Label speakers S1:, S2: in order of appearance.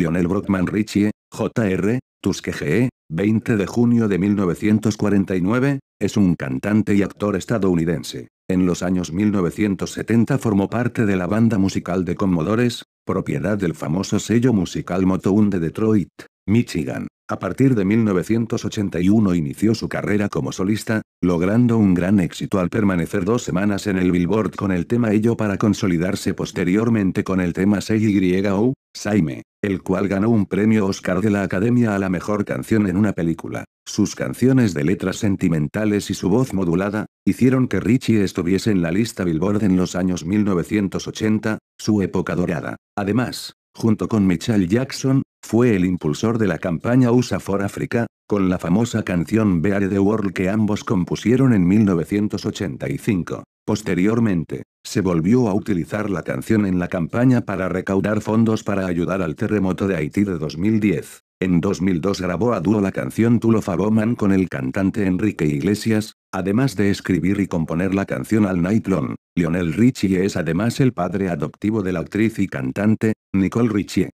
S1: Lionel Brockman Richie, J.R., Tuskegee, 20 de junio de 1949, es un cantante y actor estadounidense. En los años 1970 formó parte de la banda musical de Commodores, propiedad del famoso sello musical Motown de Detroit, Michigan. A partir de 1981 inició su carrera como solista, logrando un gran éxito al permanecer dos semanas en el Billboard con el tema Ello para consolidarse posteriormente con el tema 6 o Saime, el cual ganó un premio Oscar de la Academia a la Mejor Canción en una película. Sus canciones de letras sentimentales y su voz modulada, hicieron que Richie estuviese en la lista Billboard en los años 1980, su época dorada. Además, junto con Michael Jackson, fue el impulsor de la campaña USA for Africa, con la famosa canción Are the World que ambos compusieron en 1985. Posteriormente, se volvió a utilizar la canción en la campaña para recaudar fondos para ayudar al terremoto de Haití de 2010. En 2002 grabó a dúo la canción Tulo Faboman con el cantante Enrique Iglesias, además de escribir y componer la canción Al Night Long. Lionel Richie es además el padre adoptivo de la actriz y cantante, Nicole Richie.